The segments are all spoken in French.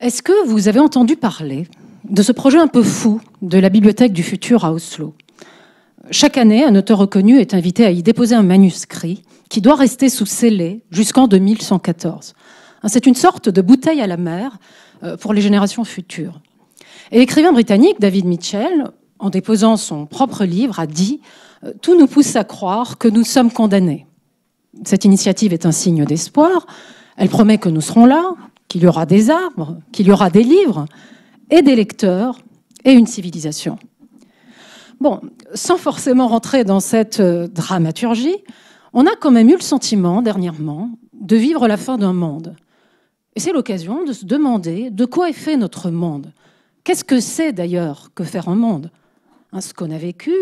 Est-ce que vous avez entendu parler de ce projet un peu fou de la Bibliothèque du futur à Oslo Chaque année, un auteur reconnu est invité à y déposer un manuscrit qui doit rester sous scellé jusqu'en 2114. Hein, c'est une sorte de bouteille à la mer euh, pour les générations futures. Et l'écrivain britannique David Mitchell, en déposant son propre livre, a dit euh, ⁇ Tout nous pousse à croire que nous sommes condamnés ⁇ Cette initiative est un signe d'espoir, elle promet que nous serons là, qu'il y aura des arbres, qu'il y aura des livres, et des lecteurs, et une civilisation. Bon, sans forcément rentrer dans cette euh, dramaturgie, on a quand même eu le sentiment, dernièrement, de vivre la fin d'un monde. Et c'est l'occasion de se demander de quoi est fait notre monde. Qu'est-ce que c'est d'ailleurs que faire un monde hein, Ce qu'on a vécu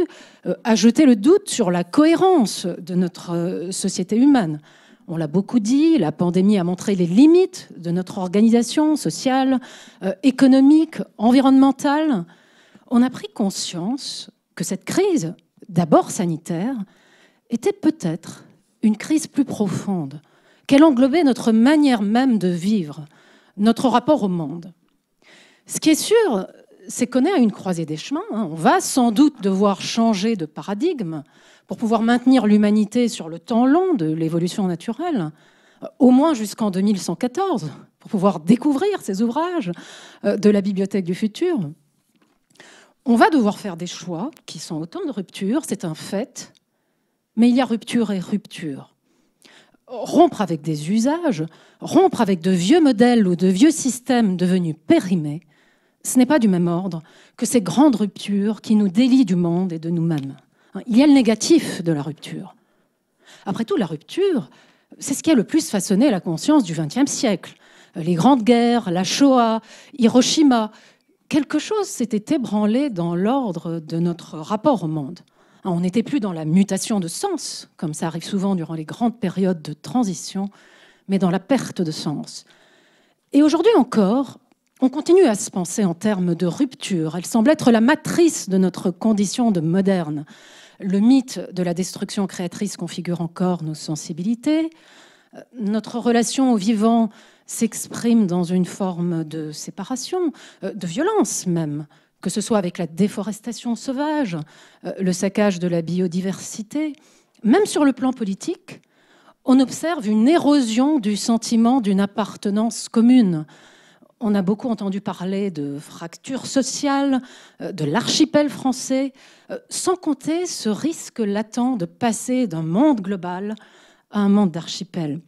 euh, a jeté le doute sur la cohérence de notre euh, société humaine on l'a beaucoup dit, la pandémie a montré les limites de notre organisation sociale, euh, économique, environnementale. On a pris conscience que cette crise, d'abord sanitaire, était peut-être une crise plus profonde, qu'elle englobait notre manière même de vivre, notre rapport au monde. Ce qui est sûr, c'est qu'on est à une croisée des chemins. Hein. On va sans doute devoir changer de paradigme pour pouvoir maintenir l'humanité sur le temps long de l'évolution naturelle, au moins jusqu'en 2114, pour pouvoir découvrir ces ouvrages euh, de la bibliothèque du futur. On va devoir faire des choix qui sont autant de ruptures, c'est un fait, mais il y a rupture et rupture. Rompre avec des usages, rompre avec de vieux modèles ou de vieux systèmes devenus périmés, ce n'est pas du même ordre que ces grandes ruptures qui nous délient du monde et de nous-mêmes. Hein, il y a le négatif de la rupture. Après tout, la rupture, c'est ce qui a le plus façonné la conscience du XXe siècle. Euh, les grandes guerres, la Shoah, Hiroshima, quelque chose s'était ébranlé dans l'ordre de notre rapport au monde. Hein, on n'était plus dans la mutation de sens, comme ça arrive souvent durant les grandes périodes de transition, mais dans la perte de sens. Et aujourd'hui encore, on continue à se penser en termes de rupture. Elle semble être la matrice de notre condition de moderne. Le mythe de la destruction créatrice configure encore nos sensibilités. Euh, notre relation au vivant s'exprime dans une forme de séparation, euh, de violence même, que ce soit avec la déforestation sauvage, euh, le saccage de la biodiversité. Même sur le plan politique, on observe une érosion du sentiment d'une appartenance commune on a beaucoup entendu parler de fractures sociales, euh, de l'archipel français, euh, sans compter ce risque latent de passer d'un monde global à un monde d'archipel.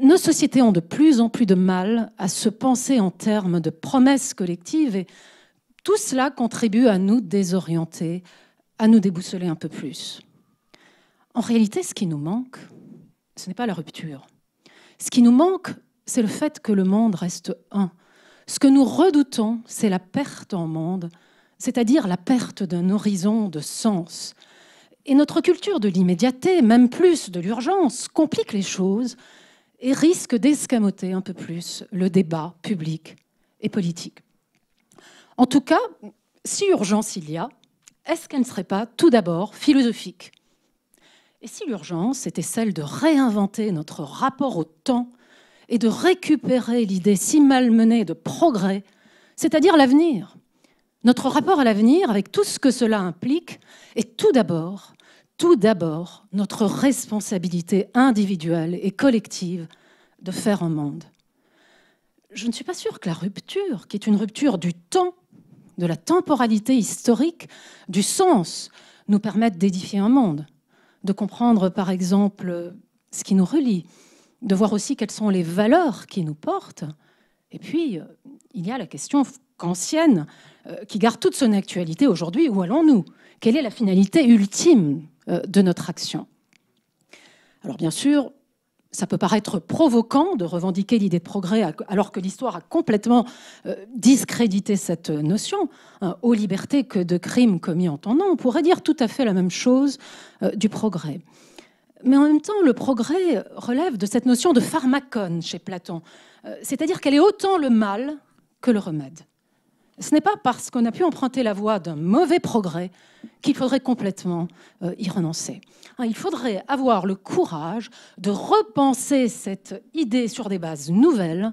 Nos sociétés ont de plus en plus de mal à se penser en termes de promesses collectives et tout cela contribue à nous désorienter, à nous déboussoler un peu plus. En réalité, ce qui nous manque, ce n'est pas la rupture. Ce qui nous manque, c'est le fait que le monde reste un. Ce que nous redoutons, c'est la perte en monde, c'est-à-dire la perte d'un horizon de sens. Et notre culture de l'immédiateté, même plus de l'urgence, complique les choses et risque d'escamoter un peu plus le débat public et politique. En tout cas, si urgence il y a, est-ce qu'elle ne serait pas tout d'abord philosophique Et si l'urgence était celle de réinventer notre rapport au temps et de récupérer l'idée si malmenée de progrès, c'est-à-dire l'avenir. Notre rapport à l'avenir, avec tout ce que cela implique, est tout d'abord, tout d'abord, notre responsabilité individuelle et collective de faire un monde. Je ne suis pas sûre que la rupture, qui est une rupture du temps, de la temporalité historique, du sens, nous permette d'édifier un monde, de comprendre par exemple ce qui nous relie, de voir aussi quelles sont les valeurs qui nous portent. Et puis, euh, il y a la question qu'ancienne, euh, qui garde toute son actualité aujourd'hui. Où allons-nous Quelle est la finalité ultime euh, de notre action Alors bien sûr, ça peut paraître provoquant de revendiquer l'idée de progrès alors que l'histoire a complètement discrédité cette notion hein, aux libertés que de crimes commis en ton nom. On pourrait dire tout à fait la même chose du progrès. Mais en même temps, le progrès relève de cette notion de pharmacone chez Platon, euh, c'est-à-dire qu'elle est autant le mal que le remède. Ce n'est pas parce qu'on a pu emprunter la voie d'un mauvais progrès qu'il faudrait complètement euh, y renoncer. Hein, il faudrait avoir le courage de repenser cette idée sur des bases nouvelles,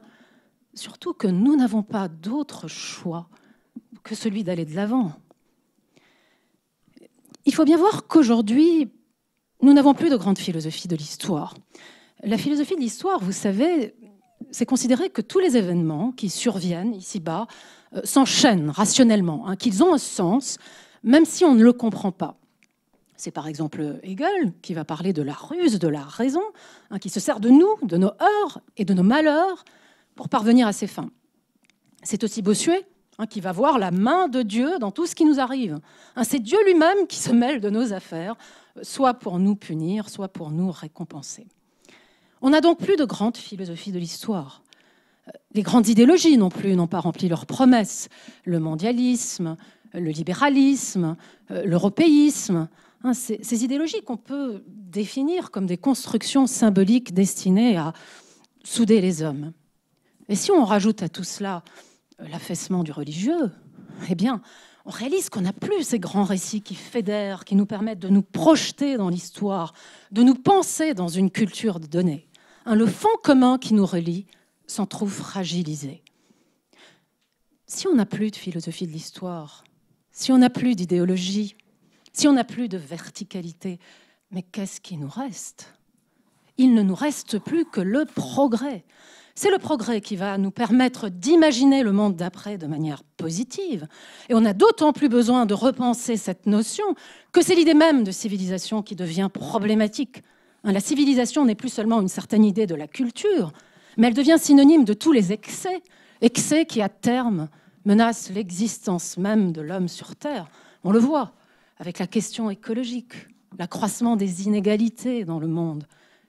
surtout que nous n'avons pas d'autre choix que celui d'aller de l'avant. Il faut bien voir qu'aujourd'hui, nous n'avons plus de grande philosophie de l'histoire. La philosophie de l'histoire, vous savez, c'est considérer que tous les événements qui surviennent ici-bas euh, s'enchaînent rationnellement, hein, qu'ils ont un sens, même si on ne le comprend pas. C'est par exemple Hegel qui va parler de la ruse, de la raison, hein, qui se sert de nous, de nos heures et de nos malheurs pour parvenir à ses fins. C'est aussi Bossuet Hein, qui va voir la main de Dieu dans tout ce qui nous arrive. Hein, c'est Dieu lui-même qui se mêle de nos affaires, soit pour nous punir, soit pour nous récompenser. On n'a donc plus de grandes philosophies de l'histoire. Les euh, grandes idéologies non plus n'ont pas rempli leurs promesses. Le mondialisme, le libéralisme, euh, l'européisme, hein, ces idéologies qu'on peut définir comme des constructions symboliques destinées à souder les hommes. Et si on rajoute à tout cela l'affaissement du religieux, eh bien, on réalise qu'on n'a plus ces grands récits qui fédèrent, qui nous permettent de nous projeter dans l'histoire, de nous penser dans une culture donnée. Hein, le fond commun qui nous relie s'en trouve fragilisé. Si on n'a plus de philosophie de l'histoire, si on n'a plus d'idéologie, si on n'a plus de verticalité, mais qu'est-ce qui nous reste Il ne nous reste plus que le progrès. C'est le progrès qui va nous permettre d'imaginer le monde d'après de manière positive. Et on a d'autant plus besoin de repenser cette notion que c'est l'idée même de civilisation qui devient problématique. Hein, la civilisation n'est plus seulement une certaine idée de la culture, mais elle devient synonyme de tous les excès, excès qui à terme menacent l'existence même de l'homme sur Terre. On le voit avec la question écologique, l'accroissement des inégalités dans le monde,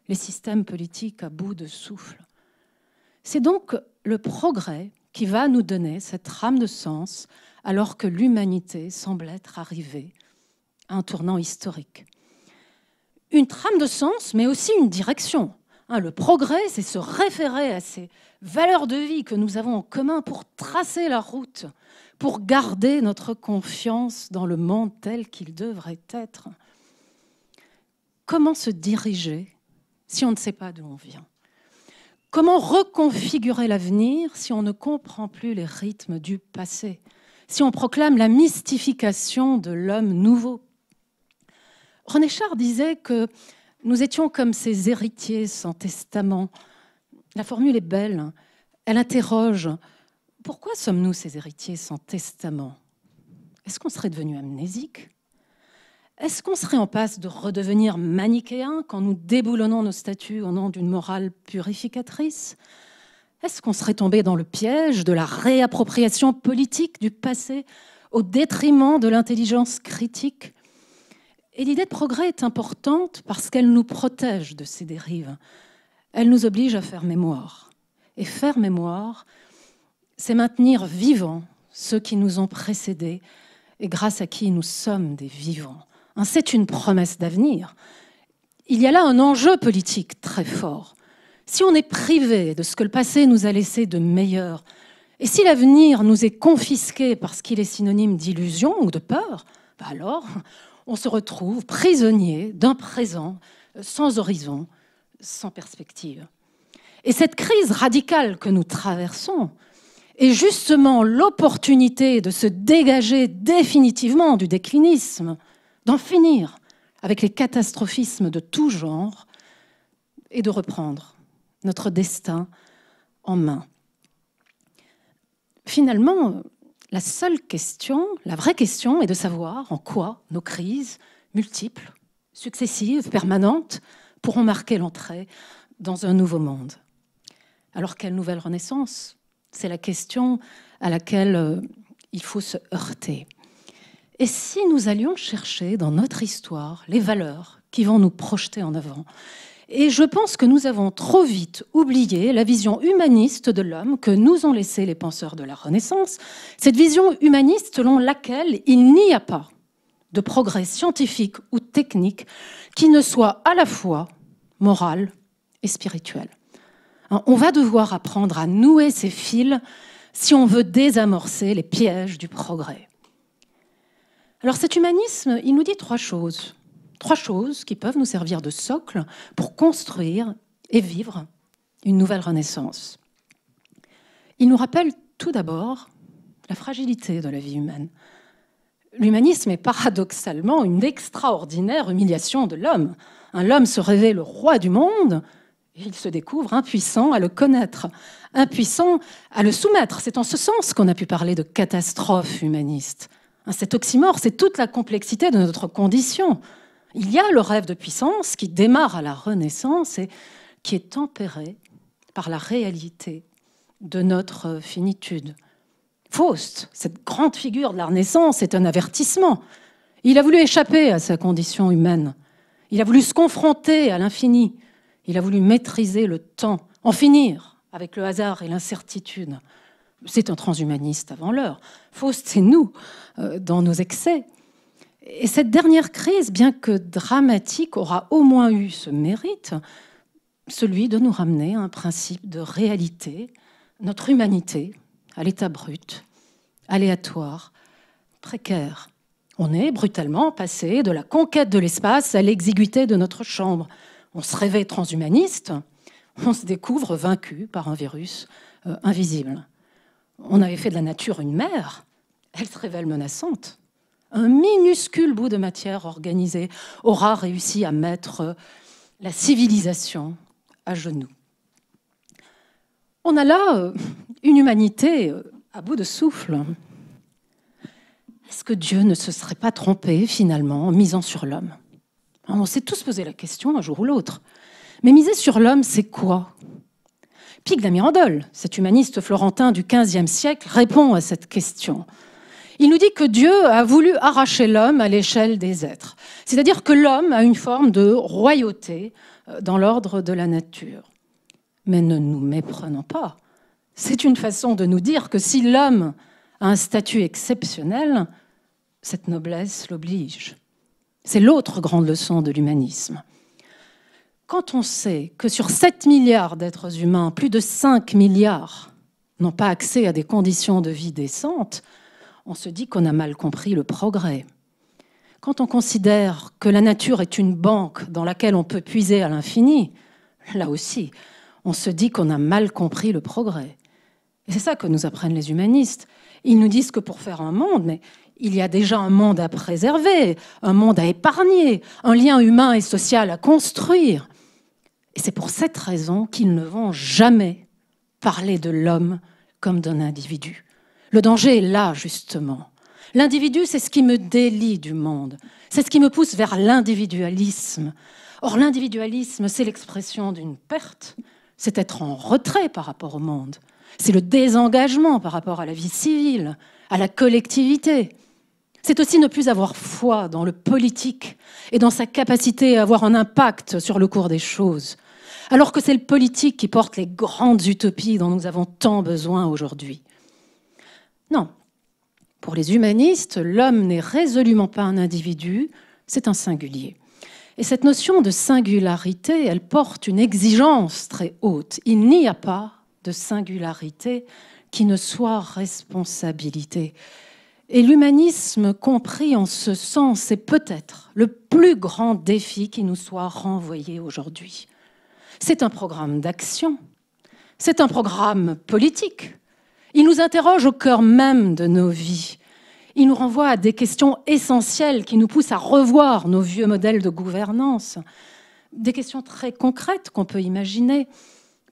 les systèmes politiques à bout de souffle. C'est donc le progrès qui va nous donner cette rame de sens alors que l'humanité semble être arrivée à un tournant historique. Une trame de sens, mais aussi une direction. Hein, le progrès, c'est se référer à ces valeurs de vie que nous avons en commun pour tracer la route, pour garder notre confiance dans le monde tel qu'il devrait être. Comment se diriger si on ne sait pas d'où on vient Comment reconfigurer l'avenir si on ne comprend plus les rythmes du passé, si on proclame la mystification de l'homme nouveau René Char disait que nous étions comme ces héritiers sans testament. La formule est belle, hein. elle interroge. Pourquoi sommes-nous ces héritiers sans testament Est-ce qu'on serait devenu amnésique est-ce qu'on serait en passe de redevenir manichéen quand nous déboulonnons nos statuts au nom d'une morale purificatrice Est-ce qu'on serait tombé dans le piège de la réappropriation politique du passé au détriment de l'intelligence critique Et l'idée de progrès est importante parce qu'elle nous protège de ces dérives. Elle nous oblige à faire mémoire. Et faire mémoire, c'est maintenir vivants ceux qui nous ont précédés et grâce à qui nous sommes des vivants. Hein, c'est une promesse d'avenir. Il y a là un enjeu politique très fort. Si on est privé de ce que le passé nous a laissé de meilleur, et si l'avenir nous est confisqué parce qu'il est synonyme d'illusion ou de peur, bah alors on se retrouve prisonnier d'un présent euh, sans horizon, sans perspective. Et cette crise radicale que nous traversons est justement l'opportunité de se dégager définitivement du déclinisme d'en finir avec les catastrophismes de tout genre et de reprendre notre destin en main. Finalement, la seule question, la vraie question, est de savoir en quoi nos crises multiples, successives, permanentes, pourront marquer l'entrée dans un nouveau monde. Alors quelle nouvelle renaissance C'est la question à laquelle euh, il faut se heurter. Et si nous allions chercher dans notre histoire les valeurs qui vont nous projeter en avant et je pense que nous avons trop vite oublié la vision humaniste de l'homme que nous ont laissé les penseurs de la Renaissance, cette vision humaniste selon laquelle il n'y a pas de progrès scientifique ou technique qui ne soit à la fois moral et spirituel. Hein, on va devoir apprendre à nouer ces fils si on veut désamorcer les pièges du progrès. Alors cet humanisme, il nous dit trois choses. Trois choses qui peuvent nous servir de socle pour construire et vivre une nouvelle renaissance. Il nous rappelle tout d'abord la fragilité de la vie humaine. L'humanisme est paradoxalement une extraordinaire humiliation de l'homme. L'homme se révèle le roi du monde, et il se découvre impuissant à le connaître, impuissant à le soumettre. C'est en ce sens qu'on a pu parler de catastrophe humaniste. Hein, cet oxymore, c'est toute la complexité de notre condition. Il y a le rêve de puissance qui démarre à la Renaissance et qui est tempéré par la réalité de notre finitude. Faust, cette grande figure de la Renaissance, est un avertissement. Il a voulu échapper à sa condition humaine. Il a voulu se confronter à l'infini. Il a voulu maîtriser le temps, en finir avec le hasard et l'incertitude. C'est un transhumaniste avant l'heure. Faust, c'est nous, euh, dans nos excès. Et cette dernière crise, bien que dramatique, aura au moins eu ce mérite, celui de nous ramener à un principe de réalité, notre humanité, à l'état brut, aléatoire, précaire. On est brutalement passé de la conquête de l'espace à l'exiguïté de notre chambre. On se rêvait transhumaniste, on se découvre vaincu par un virus euh, invisible on avait fait de la nature une mère, elle se révèle menaçante. Un minuscule bout de matière organisée aura réussi à mettre la civilisation à genoux. On a là euh, une humanité euh, à bout de souffle. Est-ce que Dieu ne se serait pas trompé finalement en misant sur l'homme On s'est tous posé la question un jour ou l'autre. Mais miser sur l'homme, c'est quoi Pic Mirandole, cet humaniste florentin du XVe siècle, répond à cette question. Il nous dit que Dieu a voulu arracher l'homme à l'échelle des êtres, c'est-à-dire que l'homme a une forme de royauté euh, dans l'ordre de la nature. Mais ne nous méprenons pas, c'est une façon de nous dire que si l'homme a un statut exceptionnel, cette noblesse l'oblige. C'est l'autre grande leçon de l'humanisme. Quand on sait que sur 7 milliards d'êtres humains, plus de 5 milliards n'ont pas accès à des conditions de vie décentes, on se dit qu'on a mal compris le progrès. Quand on considère que la nature est une banque dans laquelle on peut puiser à l'infini, là aussi, on se dit qu'on a mal compris le progrès. Et c'est ça que nous apprennent les humanistes. Ils nous disent que pour faire un monde, mais il y a déjà un monde à préserver, un monde à épargner, un lien humain et social à construire. Et c'est pour cette raison qu'ils ne vont jamais parler de l'homme comme d'un individu. Le danger est là, justement. L'individu, c'est ce qui me délie du monde. C'est ce qui me pousse vers l'individualisme. Or, l'individualisme, c'est l'expression d'une perte. C'est être en retrait par rapport au monde. C'est le désengagement par rapport à la vie civile, à la collectivité. C'est aussi ne plus avoir foi dans le politique et dans sa capacité à avoir un impact sur le cours des choses alors que c'est le politique qui porte les grandes utopies dont nous avons tant besoin aujourd'hui. Non, pour les humanistes, l'homme n'est résolument pas un individu, c'est un singulier. Et cette notion de singularité, elle porte une exigence très haute. Il n'y a pas de singularité qui ne soit responsabilité. Et l'humanisme compris en ce sens est peut-être le plus grand défi qui nous soit renvoyé aujourd'hui. C'est un programme d'action. C'est un programme politique. Il nous interroge au cœur même de nos vies. Il nous renvoie à des questions essentielles qui nous poussent à revoir nos vieux modèles de gouvernance. Des questions très concrètes qu'on peut imaginer.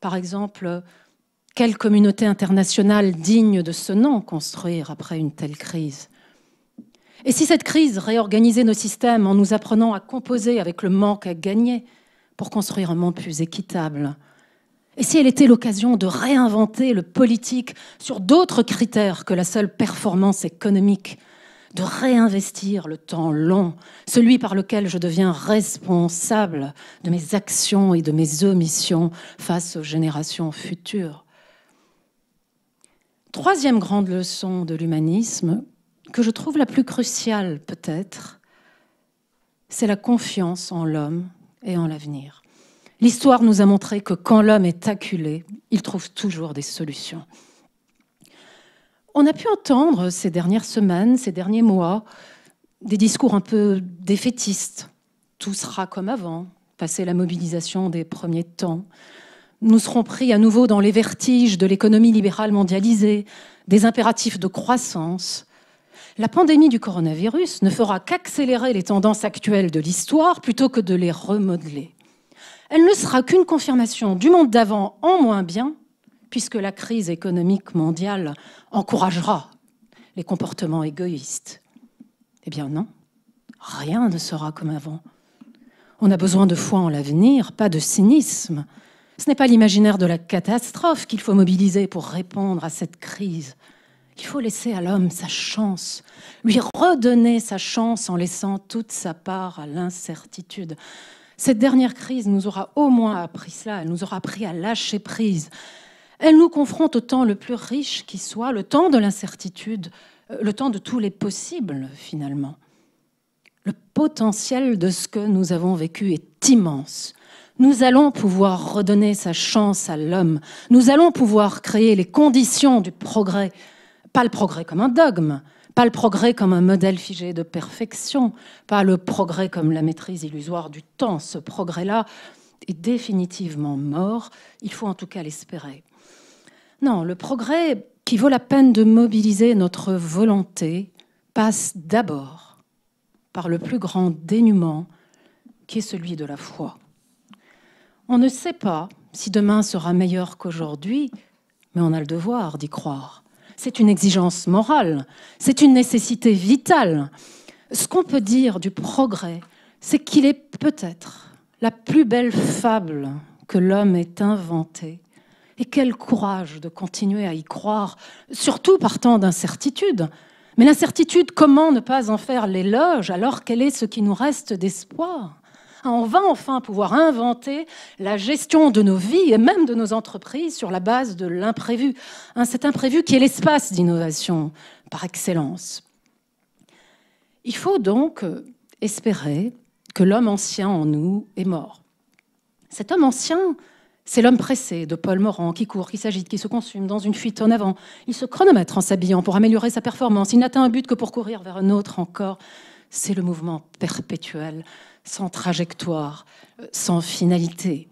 Par exemple, quelle communauté internationale digne de ce nom construire après une telle crise Et si cette crise réorganisait nos systèmes en nous apprenant à composer avec le manque à gagner, pour construire un monde plus équitable Et si elle était l'occasion de réinventer le politique sur d'autres critères que la seule performance économique de réinvestir le temps long, celui par lequel je deviens responsable de mes actions et de mes omissions face aux générations futures. Troisième grande leçon de l'humanisme, que je trouve la plus cruciale peut-être, c'est la confiance en l'homme et en l'avenir. L'histoire nous a montré que quand l'homme est acculé, il trouve toujours des solutions. On a pu entendre ces dernières semaines, ces derniers mois, des discours un peu défaitistes. Tout sera comme avant, passé la mobilisation des premiers temps. Nous serons pris à nouveau dans les vertiges de l'économie libérale mondialisée, des impératifs de croissance, la pandémie du coronavirus ne fera qu'accélérer les tendances actuelles de l'histoire plutôt que de les remodeler. Elle ne sera qu'une confirmation du monde d'avant en moins bien, puisque la crise économique mondiale encouragera les comportements égoïstes. Eh bien non, rien ne sera comme avant. On a besoin de foi en l'avenir, pas de cynisme. Ce n'est pas l'imaginaire de la catastrophe qu'il faut mobiliser pour répondre à cette crise. Il faut laisser à l'homme sa chance, lui redonner sa chance en laissant toute sa part à l'incertitude. Cette dernière crise nous aura au moins appris cela, elle nous aura appris à lâcher prise. Elle nous confronte au temps le plus riche qui soit, le temps de l'incertitude, euh, le temps de tous les possibles finalement. Le potentiel de ce que nous avons vécu est immense. Nous allons pouvoir redonner sa chance à l'homme. Nous allons pouvoir créer les conditions du progrès pas le progrès comme un dogme, pas le progrès comme un modèle figé de perfection, pas le progrès comme la maîtrise illusoire du temps. Ce progrès-là est définitivement mort, il faut en tout cas l'espérer. Non, le progrès qui vaut la peine de mobiliser notre volonté passe d'abord par le plus grand dénuement qui est celui de la foi. On ne sait pas si demain sera meilleur qu'aujourd'hui, mais on a le devoir d'y croire c'est une exigence morale, c'est une nécessité vitale. Ce qu'on peut dire du progrès, c'est qu'il est peut-être la plus belle fable que l'homme ait inventée. Et quel courage de continuer à y croire, surtout partant d'incertitude. Mais l'incertitude, comment ne pas en faire l'éloge alors qu'elle est ce qui nous reste d'espoir on va enfin pouvoir inventer la gestion de nos vies et même de nos entreprises sur la base de l'imprévu. Hein, cet imprévu qui est l'espace d'innovation par excellence. Il faut donc euh, espérer que l'homme ancien en nous est mort. Cet homme ancien, c'est l'homme pressé de Paul Morand qui court, qui s'agite, qui se consume dans une fuite en avant. Il se chronomètre en s'habillant pour améliorer sa performance. Il n'atteint un but que pour courir vers un autre encore. C'est le mouvement perpétuel sans trajectoire, sans finalité.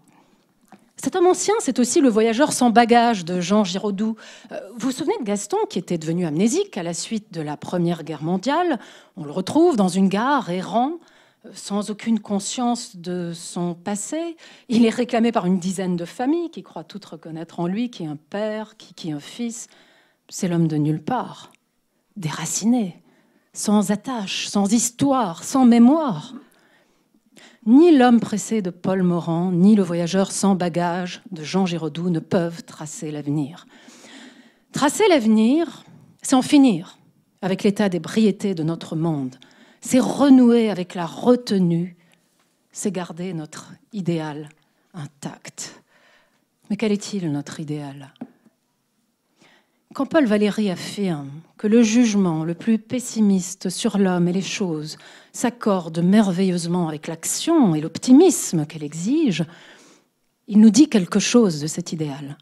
Cet homme ancien, c'est aussi le voyageur sans bagage de Jean Giraudoux. Euh, vous vous souvenez de Gaston qui était devenu amnésique à la suite de la Première Guerre mondiale On le retrouve dans une gare errant, euh, sans aucune conscience de son passé. Il est réclamé par une dizaine de familles qui croient toutes reconnaître en lui, qui est un père, qui est un fils. C'est l'homme de nulle part, déraciné, sans attache, sans histoire, sans mémoire. Ni l'homme pressé de Paul Morand, ni le voyageur sans bagage de Jean Giraudoux ne peuvent tracer l'avenir. Tracer l'avenir, c'est en finir avec l'état d'ébriété de notre monde, c'est renouer avec la retenue, c'est garder notre idéal intact. Mais quel est-il notre idéal quand Paul Valéry affirme que le jugement le plus pessimiste sur l'homme et les choses s'accorde merveilleusement avec l'action et l'optimisme qu'elle exige, il nous dit quelque chose de cet idéal.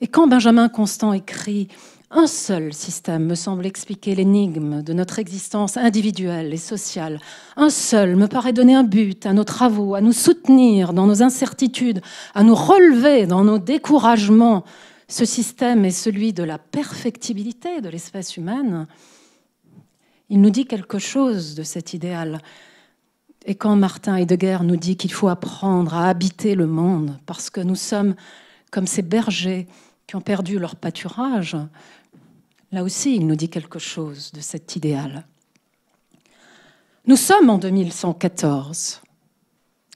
Et quand Benjamin Constant écrit Un seul système me semble expliquer l'énigme de notre existence individuelle et sociale, un seul me paraît donner un but à nos travaux, à nous soutenir dans nos incertitudes, à nous relever dans nos découragements, ce système est celui de la perfectibilité de l'espèce humaine, il nous dit quelque chose de cet idéal. Et quand Martin Heidegger nous dit qu'il faut apprendre à habiter le monde parce que nous sommes comme ces bergers qui ont perdu leur pâturage, là aussi il nous dit quelque chose de cet idéal. Nous sommes en 2114.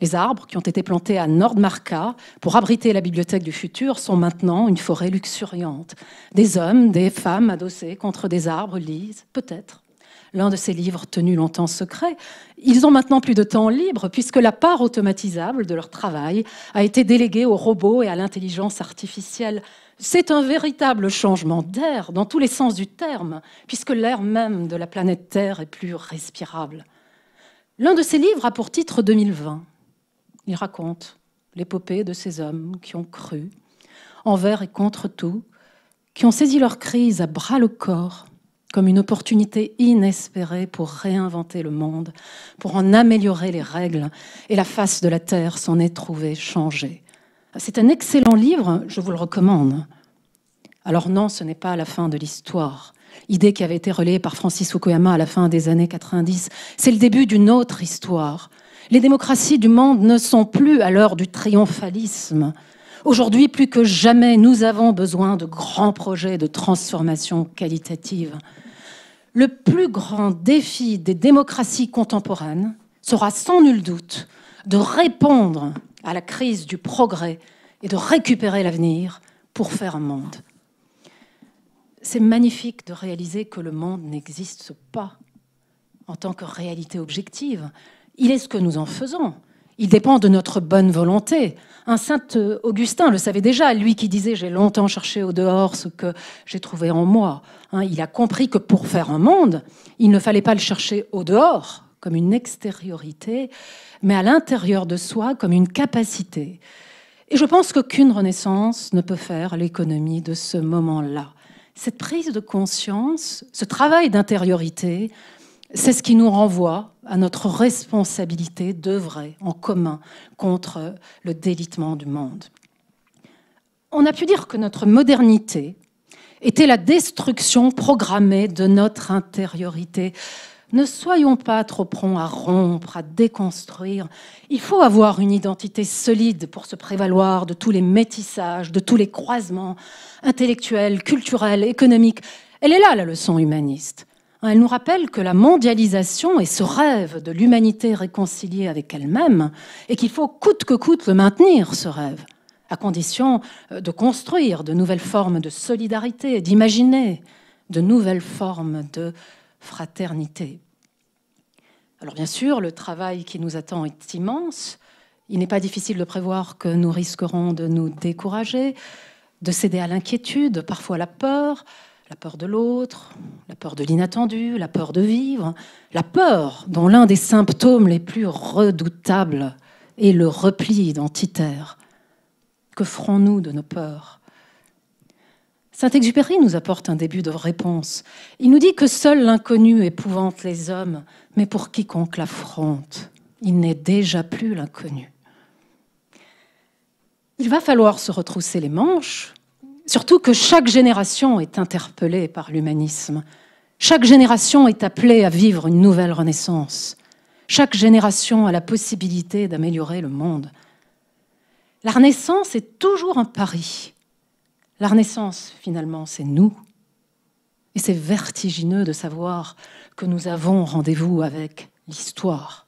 Les arbres qui ont été plantés à Nordmarka pour abriter la bibliothèque du futur sont maintenant une forêt luxuriante. Des hommes, des femmes adossés contre des arbres lisent, peut-être, l'un de ces livres tenus longtemps secret. Ils ont maintenant plus de temps libre puisque la part automatisable de leur travail a été déléguée aux robots et à l'intelligence artificielle. C'est un véritable changement d'air dans tous les sens du terme, puisque l'air même de la planète Terre est plus respirable. L'un de ces livres a pour titre 2020. Il raconte l'épopée de ces hommes qui ont cru, envers et contre tout, qui ont saisi leur crise à bras le corps comme une opportunité inespérée pour réinventer le monde, pour en améliorer les règles, et la face de la Terre s'en est trouvée changée. C'est un excellent livre, je vous le recommande. Alors non, ce n'est pas la fin de l'histoire. Idée qui avait été relayée par Francis Fukuyama à la fin des années 90, c'est le début d'une autre histoire, les démocraties du monde ne sont plus à l'heure du triomphalisme. Aujourd'hui, plus que jamais, nous avons besoin de grands projets de transformation qualitative. Le plus grand défi des démocraties contemporaines sera sans nul doute de répondre à la crise du progrès et de récupérer l'avenir pour faire un monde. C'est magnifique de réaliser que le monde n'existe pas en tant que réalité objective il est ce que nous en faisons. Il dépend de notre bonne volonté. Un saint euh, Augustin le savait déjà, lui qui disait J'ai longtemps cherché au dehors ce que j'ai trouvé en moi. Hein, il a compris que pour faire un monde, il ne fallait pas le chercher au dehors comme une extériorité, mais à l'intérieur de soi comme une capacité. Et je pense qu'aucune renaissance ne peut faire l'économie de ce moment-là. Cette prise de conscience, ce travail d'intériorité, c'est ce qui nous renvoie à notre responsabilité d'œuvrer en commun contre le délitement du monde. On a pu dire que notre modernité était la destruction programmée de notre intériorité. Ne soyons pas trop prompts à rompre, à déconstruire. Il faut avoir une identité solide pour se prévaloir de tous les métissages, de tous les croisements intellectuels, culturels, économiques. Elle est là la leçon humaniste. Elle nous rappelle que la mondialisation est ce rêve de l'humanité réconciliée avec elle-même et qu'il faut coûte que coûte le maintenir, ce rêve, à condition euh, de construire de nouvelles formes de solidarité, d'imaginer de nouvelles formes de fraternité. Alors bien sûr, le travail qui nous attend est immense. Il n'est pas difficile de prévoir que nous risquerons de nous décourager, de céder à l'inquiétude, parfois à la peur, la peur de l'autre, la peur de l'inattendu, la peur de vivre, la peur dont l'un des symptômes les plus redoutables est le repli identitaire. Que ferons-nous de nos peurs Saint-Exupéry nous apporte un début de réponse. Il nous dit que seul l'inconnu épouvante les hommes, mais pour quiconque l'affronte, il n'est déjà plus l'inconnu. Il va falloir se retrousser les manches, Surtout que chaque génération est interpellée par l'humanisme. Chaque génération est appelée à vivre une nouvelle renaissance. Chaque génération a la possibilité d'améliorer le monde. La Renaissance est toujours un pari. La Renaissance, finalement, c'est nous. Et c'est vertigineux de savoir que nous avons rendez-vous avec l'histoire.